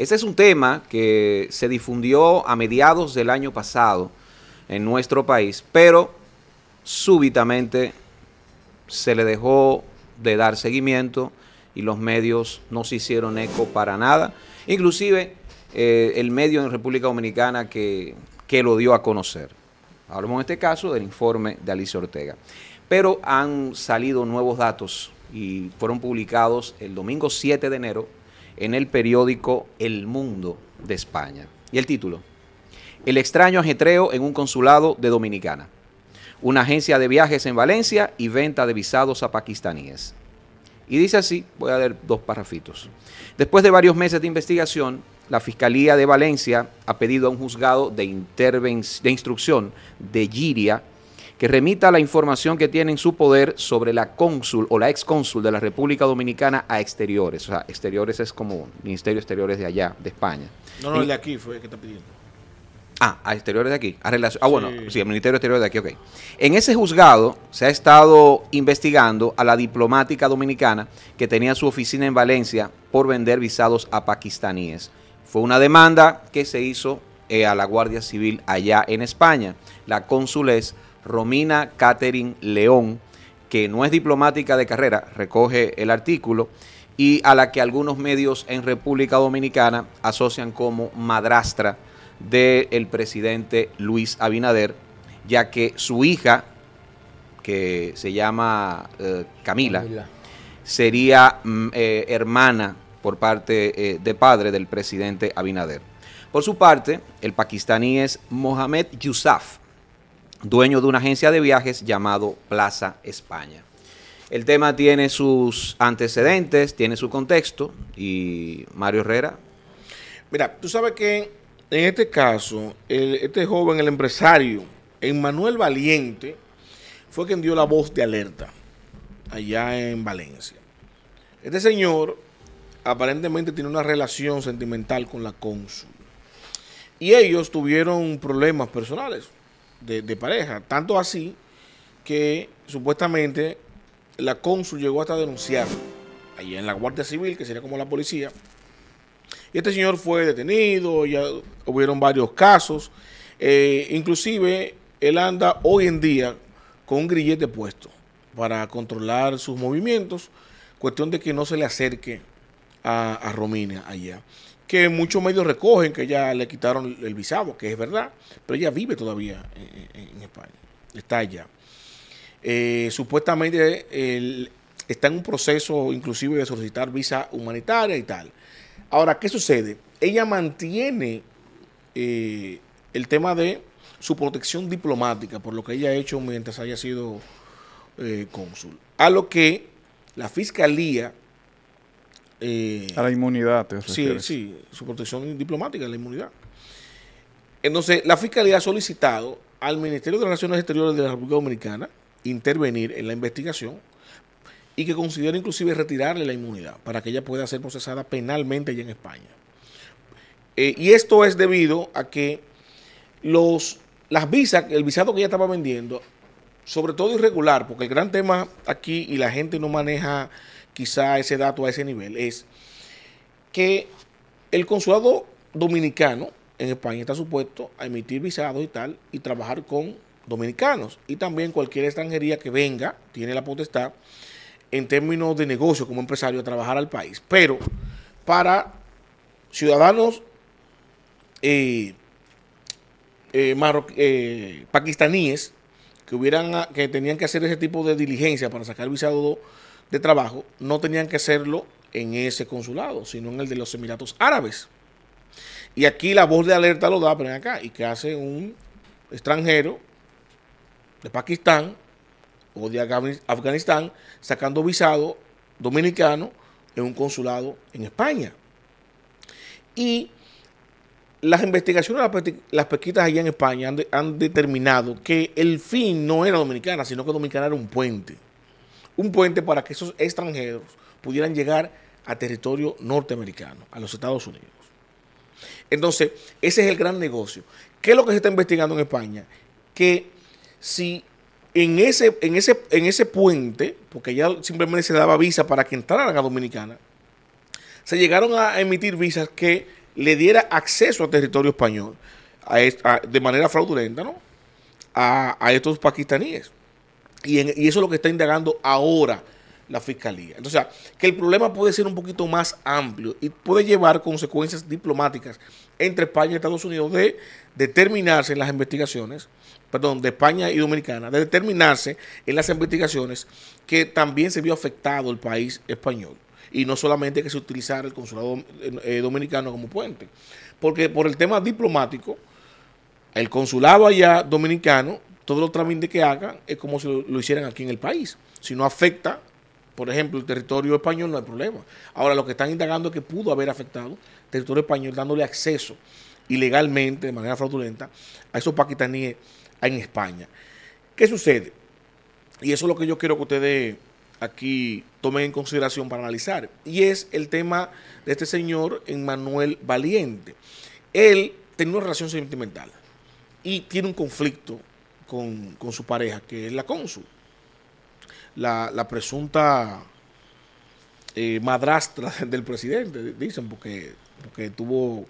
Ese es un tema que se difundió a mediados del año pasado en nuestro país, pero súbitamente se le dejó de dar seguimiento y los medios no se hicieron eco para nada. Inclusive eh, el medio en República Dominicana que, que lo dio a conocer. Hablamos en este caso del informe de Alicia Ortega. Pero han salido nuevos datos y fueron publicados el domingo 7 de enero en el periódico El Mundo de España. Y el título, El extraño ajetreo en un consulado de Dominicana, una agencia de viajes en Valencia y venta de visados a pakistaníes. Y dice así, voy a leer dos parrafitos. Después de varios meses de investigación, la Fiscalía de Valencia ha pedido a un juzgado de, de instrucción de Giria que remita la información que tiene en su poder sobre la cónsul o la ex cónsul de la República Dominicana a exteriores. O sea, exteriores es como Ministerio Exteriores de allá, de España. No, no, el de aquí fue el que está pidiendo. Ah, a exteriores de aquí. ah, bueno, sí. el Ministerio Exteriores de aquí, ok. En ese juzgado se ha estado investigando a la diplomática dominicana que tenía su oficina en Valencia por vender visados a pakistaníes. Fue una demanda que se hizo eh, a la Guardia Civil allá en España. La cónsul es Romina Catherine León, que no es diplomática de carrera, recoge el artículo, y a la que algunos medios en República Dominicana asocian como madrastra del presidente Luis Abinader, ya que su hija, que se llama eh, Camila, sería mm, eh, hermana por parte eh, de padre del presidente Abinader. Por su parte, el pakistaní es Mohamed Yousaf, dueño de una agencia de viajes llamado Plaza España. El tema tiene sus antecedentes, tiene su contexto y Mario Herrera. Mira, tú sabes que en este caso, este joven, el empresario, Emmanuel Valiente, fue quien dio la voz de alerta allá en Valencia. Este señor aparentemente tiene una relación sentimental con la cónsul. Y ellos tuvieron problemas personales de, pareja. Tanto así que supuestamente la cónsul llegó hasta denunciar allá en la Guardia Civil, que sería como la policía. Y este señor fue detenido, ya hubieron varios casos. Eh, inclusive, él anda hoy en día con un grillete puesto para controlar sus movimientos, cuestión de que no se le acerque a, a Romina allá que muchos medios recogen que ya le quitaron el visado, que es verdad, pero ella vive todavía en, España, está allá. Eh, supuestamente está en un proceso inclusive de solicitar visa humanitaria y tal. Ahora, ¿qué sucede? Ella mantiene eh, el tema de su protección diplomática por lo que ella ha hecho mientras haya sido eh, cónsul. A lo que la fiscalía eh, a la inmunidad, te Sí, sí, su protección diplomática, la inmunidad. Entonces, la Fiscalía ha solicitado al Ministerio de Relaciones Exteriores de la República Dominicana intervenir en la investigación y que considere inclusive retirarle la inmunidad para que ella pueda ser procesada penalmente allá en España. Eh, y esto es debido a que los, las visas, el visado que ella estaba vendiendo, sobre todo irregular, porque el gran tema aquí y la gente no maneja quizá ese dato a ese nivel, es que el consulado dominicano en España está supuesto a emitir visados y tal y trabajar con dominicanos y también cualquier extranjería que venga tiene la potestad en términos de negocio como empresario a trabajar al país. Pero para ciudadanos eh, eh, eh pakistaníes que hubieran que tenían que hacer ese tipo de diligencia para sacar visado de trabajo no tenían que hacerlo en ese consulado, sino en el de los Emiratos Árabes. Y aquí la voz de alerta lo da, pero acá, y que hace un extranjero de Pakistán o de Afganistán sacando visado dominicano en un consulado en España. Y las investigaciones, las pesquitas allá en España han, han determinado que el fin no era dominicana, sino que dominicana era un puente un puente para que esos extranjeros pudieran llegar a territorio norteamericano, a los Estados Unidos. Entonces, ese es el gran negocio. ¿Qué es lo que se está investigando en España? Que si en ese, en ese, en ese puente, porque ya simplemente se daba visa para que entraran a Dominicana, se llegaron a emitir visas que le diera acceso a territorio español de manera fraudulenta, ¿no? A, a estos pakistaníes. Y, eso es lo que está indagando ahora la fiscalía. Entonces, que el problema puede ser un poquito más amplio y puede llevar consecuencias diplomáticas entre España y Estados Unidos de determinarse en las investigaciones, perdón, de España y Dominicana, de determinarse en las investigaciones que también se vio afectado el país español y no solamente que se utilizara el consulado eh, eh, dominicano como puente, porque por el tema diplomático, el consulado allá dominicano todo los trámites que hagan es como si lo, hicieran aquí en el país. Si no afecta por ejemplo, el territorio español no hay problema. Ahora, lo que están indagando es que pudo haber afectado el territorio español dándole acceso ilegalmente, de manera fraudulenta, a esos paquistaníes en España. ¿Qué sucede? Y eso es lo que yo quiero que ustedes aquí tomen en consideración para analizar. Y es el tema de este señor, Emmanuel Valiente. Él tenía una relación sentimental y tiene un conflicto con, su pareja, que es la cónsul. La, la, presunta eh, madrastra del presidente, dicen, porque, tuvo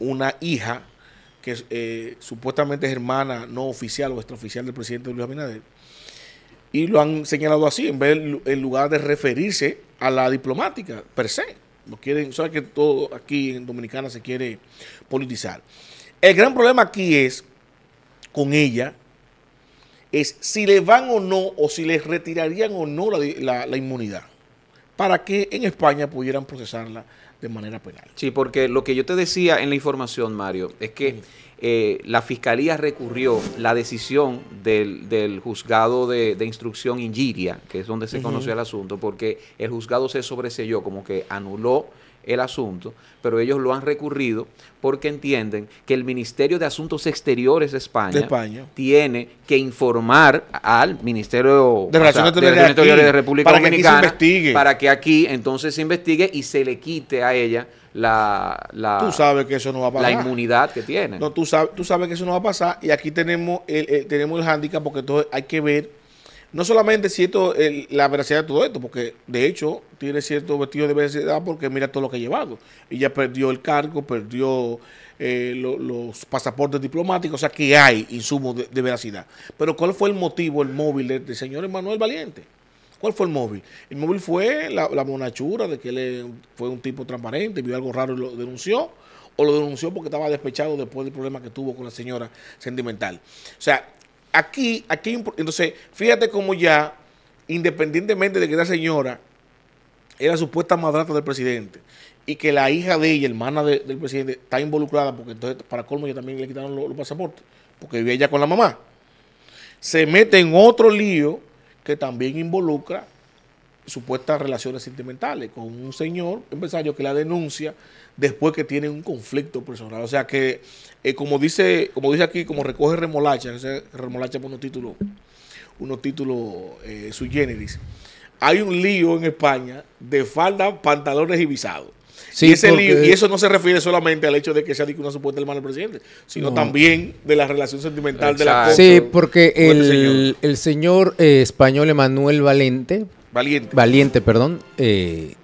una hija que eh, supuestamente es hermana no oficial o extraoficial del presidente Luis Abinader. Y lo han señalado así, en, vez, en lugar de referirse a la diplomática per se. No quieren, sabes que todo aquí en Dominicana se quiere politizar. El gran problema aquí es con ella es si le van o no, o si les retirarían o no la, la, inmunidad, para que en España pudieran procesarla de manera penal. Sí, porque lo que yo te decía en la información, Mario, es que eh, la Fiscalía recurrió la decisión del, del juzgado de, de, instrucción Ingiria, que es donde se conoció el asunto, porque el juzgado se sobreselló, como que anuló el asunto, pero ellos lo han recurrido porque entienden que el Ministerio de Asuntos Exteriores de España, tiene que informar al Ministerio de Relaciones Exteriores de, República para Dominicana para que aquí entonces se investigue y se le quite a ella la, que eso no va la inmunidad que tiene. No, tú sabes, tú sabes que eso no va a pasar y aquí tenemos el, eh, tenemos el hándicap porque entonces hay que ver no solamente cierto la veracidad de todo esto, porque de hecho tiene cierto vestido de veracidad porque mira todo lo que ha llevado. Ella perdió el cargo, perdió eh, los pasaportes diplomáticos, o sea que hay insumos de, veracidad. Pero ¿cuál fue el motivo, el móvil del, señor Emanuel Valiente? ¿Cuál fue el móvil? El móvil fue la, la monachura de que él fue un tipo transparente, vio algo raro y lo denunció, o lo denunció porque estaba despechado después del problema que tuvo con la señora sentimental. O sea, aquí, aquí, entonces, fíjate cómo ya, independientemente de que la señora era supuesta madrata del presidente y que la hija de ella, hermana del presidente, está involucrada, porque entonces, para colmo, ya también le quitaron los, los pasaportes, porque vivía ella con la mamá. Se mete en otro lío que también involucra supuestas relaciones sentimentales con un señor empresario que la denuncia después que tiene un conflicto personal. O sea que, eh, como dice como dice aquí, como recoge remolacha, remolacha por unos títulos, unos títulos su eh, sui generis, hay un lío en España de falda, pantalones y visados. y, y eso no se refiere solamente al hecho de que se sea una supuesta hermana del presidente, sino también de la relación sentimental de la Sí, porque este el, señor, eh, español Emanuel Valente, Valiente. Valiente, perdón. Eh,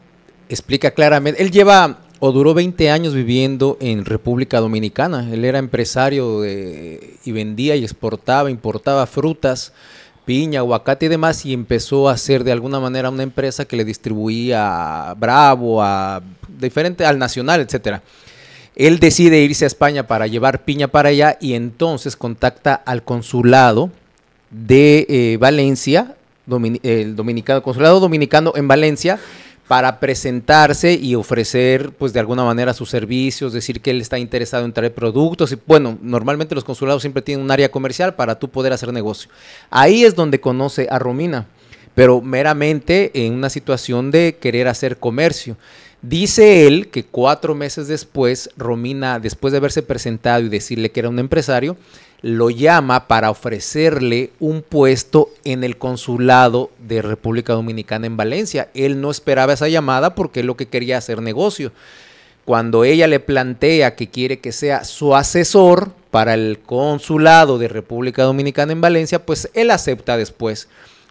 explica claramente. Él lleva o duró 20 años viviendo en República Dominicana. Él era empresario y vendía y exportaba, importaba frutas, piña, aguacate y demás y empezó a hacer de alguna manera una empresa que le distribuía a Bravo, a diferente, al Nacional, etcétera. Él decide irse a España para llevar piña para allá y entonces contacta al consulado de eh, Valencia el dominicano, consulado dominicano en Valencia para presentarse y ofrecer, pues de alguna manera, sus servicios, decir que él está interesado en traer productos. Y bueno, normalmente los consulados siempre tienen un área comercial para tú poder hacer negocio. Ahí es donde conoce a Romina, pero meramente en una situación de querer hacer comercio. Dice él que cuatro meses después, Romina, después de haberse presentado y decirle que era un empresario, lo llama para ofrecerle un puesto en el consulado de República Dominicana en Valencia. Él no esperaba esa llamada porque es lo que quería hacer negocio. Cuando ella le plantea que quiere que sea su asesor para el consulado de República Dominicana en Valencia, pues él acepta después.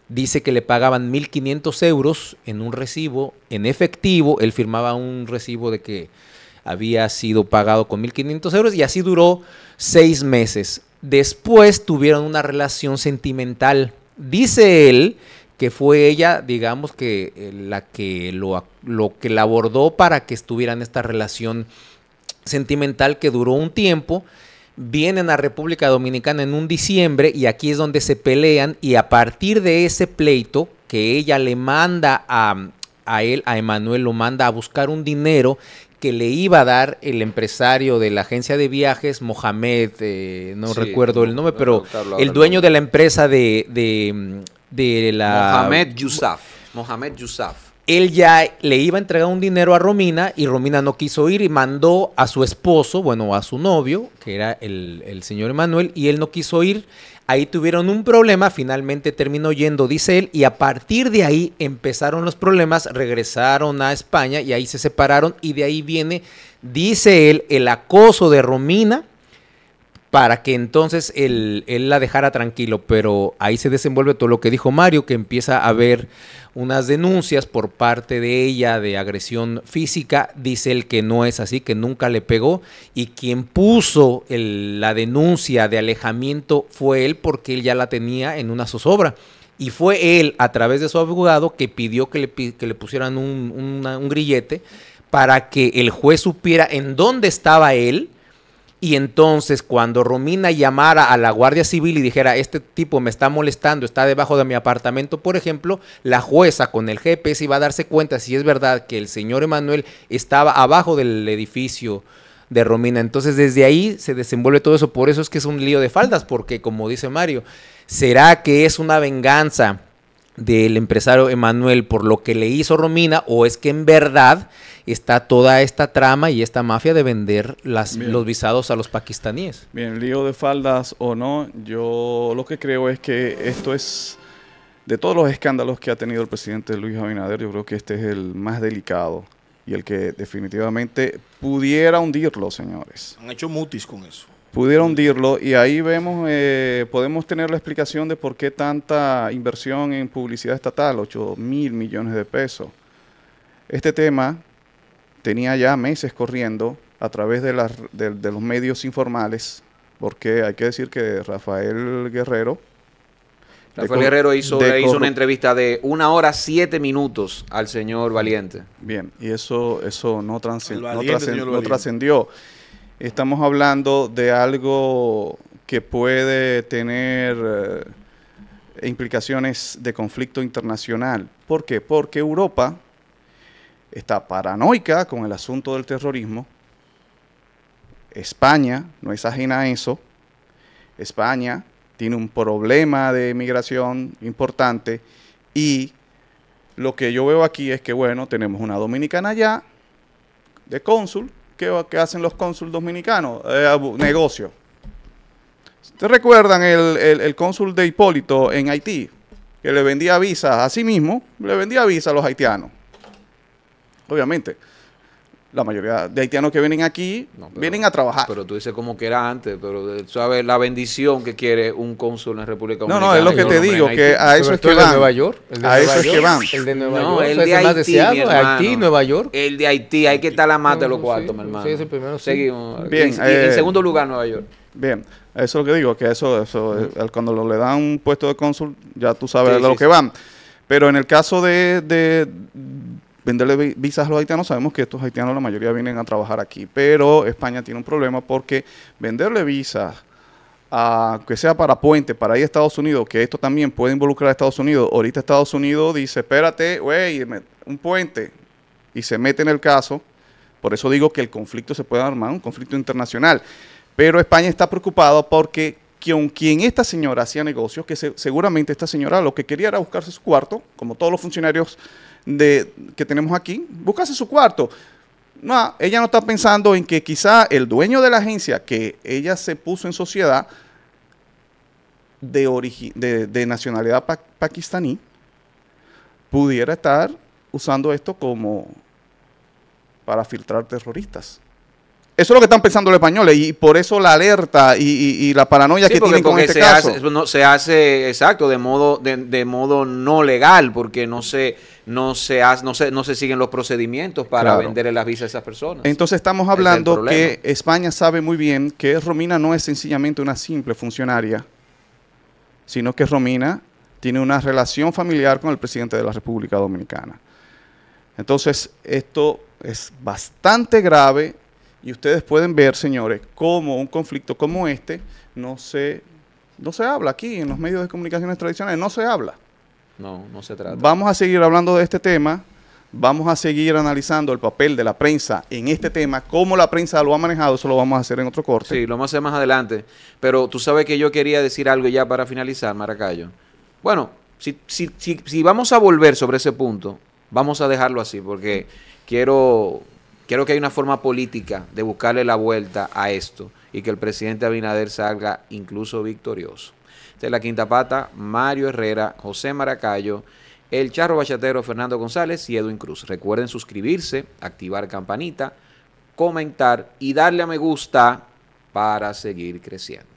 Dice que le pagaban 1.500 euros en un recibo, en efectivo. Él firmaba un recibo de que había sido pagado con 1.500 euros y así duró seis meses Después tuvieron una relación sentimental. Dice él que fue ella, digamos que eh, la que lo, lo que la abordó para que estuvieran esta relación sentimental que duró un tiempo. Vienen a República Dominicana en un diciembre y aquí es donde se pelean y a partir de ese pleito que ella le manda a, a él, a Emanuel, lo manda a buscar un dinero que le iba a dar el empresario de la agencia de viajes, Mohamed, eh, no recuerdo el nombre, pero el dueño de la empresa de, de, de la... Mohamed Yousaf, Mohamed Yusaf él ya le iba a entregar un dinero a Romina y Romina no quiso ir y mandó a su esposo, bueno, a su novio, que era el, señor Emanuel, y él no quiso ir. Ahí tuvieron un problema, finalmente terminó yendo, dice él, y a partir de ahí empezaron los problemas, regresaron a España y ahí se separaron y de ahí viene, dice él, el acoso de Romina para que entonces él, él, la dejara tranquilo, pero ahí se desenvuelve todo lo que dijo Mario, que empieza a haber unas denuncias por parte de ella de agresión física, dice él que no es así, que nunca le pegó, y quien puso la denuncia de alejamiento fue él porque él ya la tenía en una zozobra. Y fue él, a través de su abogado, que pidió que le, que le pusieran un, un grillete para que el juez supiera en dónde estaba él, y entonces cuando Romina llamara a la Guardia Civil y dijera, este tipo me está molestando, está debajo de mi apartamento, por ejemplo, la jueza con el GPS iba a darse cuenta si es verdad que el señor Emanuel estaba abajo del edificio de Romina. Entonces desde ahí se desenvuelve todo eso. Por eso es que es un lío de faldas, porque como dice Mario, ¿será que es una venganza del empresario Emanuel por lo que le hizo Romina o es que en verdad está toda esta trama y esta mafia de vender las, los visados a los pakistaníes. Bien, lío de faldas o no, yo lo que creo es que esto es, de todos los escándalos que ha tenido el presidente Luis Abinader, yo creo que este es el más delicado y el que definitivamente pudiera hundirlo, señores. Han hecho mutis con eso pudiera hundirlo y ahí vemos, eh, podemos tener la explicación de por qué tanta inversión en publicidad estatal, 8 mil millones de pesos. Este tema tenía ya meses corriendo a través de, los medios informales, porque hay que decir que Rafael Guerrero, Rafael Guerrero hizo, hizo, una entrevista de una hora siete minutos al señor Valiente. Bien, y eso, eso no, trascendió. No trascendió Estamos hablando de algo que puede tener eh, implicaciones de conflicto internacional. ¿Por qué? Porque Europa está paranoica con el asunto del terrorismo. España no es ajena a eso. España tiene un problema de migración importante y lo que yo veo aquí es que, bueno, tenemos una dominicana allá de cónsul. ¿Qué, hacen los cónsul dominicanos? Eh, negocio. ¿Te recuerdan el, el cónsul de Hipólito en Haití? Que le vendía visas a sí mismo, le vendía visas a los haitianos obviamente. La mayoría de haitianos que vienen aquí vienen a trabajar. Pero tú dices como que era antes, pero sabes la bendición que quiere un cónsul en República Dominicana. No, no, es lo que te digo, que a eso es que van. Nueva York? a eso es que van. El de Nueva no, York, el de Haití, Nueva York. El de Haití, hay que estar la mata de los cuartos, mi hermano. Sí, es el primero. Seguimos. Bien, en eh, segundo lugar, Nueva York. Bien, eso es lo que digo, que eso, eso eh, cuando le dan un puesto de cónsul, ya tú sabes de lo que van. Pero en el caso de, venderle visas a los haitianos, sabemos que estos haitianos la mayoría vienen a trabajar aquí, pero España tiene un problema porque venderle visas a, que sea para puente, para ir a Estados Unidos, que esto también puede involucrar a Estados Unidos. Ahorita Estados Unidos dice, espérate, güey, un puente, y se mete en el caso. Por eso digo que el conflicto se puede armar, un conflicto internacional. Pero España está preocupado porque con quien esta señora hacía negocios, que seguramente esta señora lo que quería era buscarse su cuarto, como todos los funcionarios de, que tenemos aquí, búscase su cuarto. No, ella no está pensando en que quizá el dueño de la agencia que ella se puso en sociedad de, de, nacionalidad pakistaní pudiera estar usando esto como para filtrar terroristas. Eso es lo que están pensando los españoles y por eso la alerta y, la paranoia que tienen con este se caso. Hace, no, se hace exacto de modo de, modo no legal porque no se no se no siguen los procedimientos para venderle las visas a esas personas. Entonces estamos hablando que España sabe muy bien que Romina no es sencillamente una simple funcionaria, sino que Romina tiene una relación familiar con el presidente de la República Dominicana. Entonces esto es bastante grave y ustedes pueden ver, señores, cómo un conflicto como este no se, no se habla aquí en los medios de comunicaciones tradicionales, no se habla. No, no se trata. Vamos a seguir hablando de este tema, vamos a seguir analizando el papel de la prensa en este tema, cómo la prensa lo ha manejado, eso lo vamos a hacer en otro corte. Sí, lo vamos a hacer más adelante. Pero tú sabes que yo quería decir algo ya para finalizar, Maracayo. Bueno, si, si, si vamos a volver sobre ese punto, vamos a dejarlo así, porque quiero Creo que hay una forma política de buscarle la vuelta a esto y que el presidente Abinader salga incluso victorioso. de la quinta pata, Mario Herrera, José Maracayo, el charro bachatero Fernando González y Edwin Cruz. Recuerden suscribirse, activar campanita, comentar y darle a me gusta para seguir creciendo.